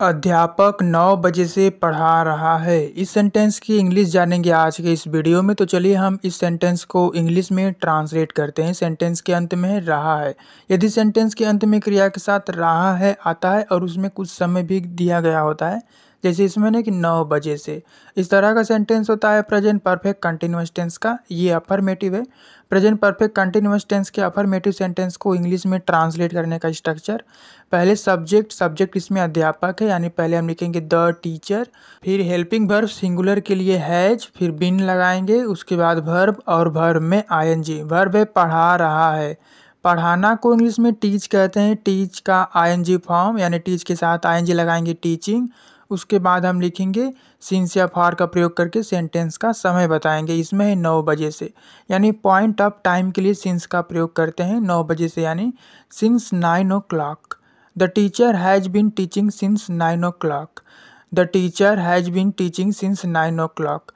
अध्यापक नौ बजे से पढ़ा रहा है इस सेंटेंस की इंग्लिश जानेंगे आज के इस वीडियो में तो चलिए हम इस सेंटेंस को इंग्लिश में ट्रांसलेट करते हैं सेंटेंस के अंत में रहा है यदि सेंटेंस के अंत में क्रिया के साथ रहा है आता है और उसमें कुछ समय भी दिया गया होता है जैसे इसमें ना कि नौ बजे से इस तरह का सेंटेंस होता है प्रेजेंट परफेक्ट कंटिन्यूस टेंस का ये अफर्मेटिव है प्रेजेंट परफेक्ट कंटिन्यूस टेंस के अफर्मेटिव सेंटेंस को इंग्लिश में ट्रांसलेट करने का स्ट्रक्चर पहले सब्जेक्ट सब्जेक्ट इसमें अध्यापक है यानी पहले हम लिखेंगे द टीचर फिर हेल्पिंग भर्व सिंगुलर के लिए हैज फिर बिन लगाएंगे उसके बाद भर्व और भर्व में आई एन जी वर्ब है पढ़ा रहा है पढ़ाना को इंग्लिश में टीच कहते हैं टीच का जी फॉर्म यानी टीच के साथ जी लगाएंगे टीचिंग उसके बाद हम लिखेंगे सिंस या फार का प्रयोग करके सेंटेंस का समय बताएंगे इसमें है नौ बजे से यानी पॉइंट ऑफ टाइम के लिए सिंस का प्रयोग करते हैं नौ बजे से यानी since nine o'clock the teacher has been teaching since nine o'clock the teacher has been teaching since nine o'clock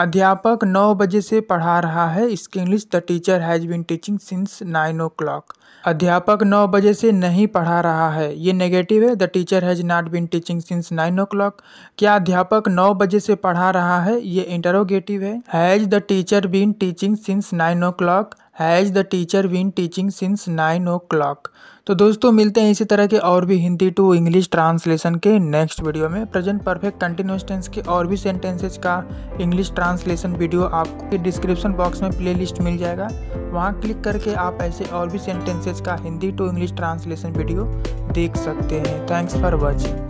अध्यापक नौ बजे से पढ़ा रहा है इसके English the teacher has been teaching since nine o'clock अध्यापक नौ बजे से नहीं पढ़ा रहा है ये नेगेटिव है the teacher has not been teaching since nine o'clock क्या अध्यापक नौ बजे से पढ़ा रहा है ये इंटरोगेटिव है has the teacher been teaching since nine o'clock has the teacher been teaching since nine o'clock तो दोस्तों मिलते हैं इसी तरह के और भी हिंदी टू इंग्लिश ट्रांसलेशन के नेक्स्ट वीडियो में प्रेजेंट परफेक्ट कंटिन्यूस टेंस के और भी सेंटेंसेज का इंग्लिश ट्रांसलेशन वीडियो आपको डिस्क्रिप्शन बॉक्स में प्लेलिस्ट मिल जाएगा वहाँ क्लिक करके आप ऐसे और भी सेंटेंसेज का Hindi to English translation video देख सकते हैं थैंक्स फॉर वॉचिंग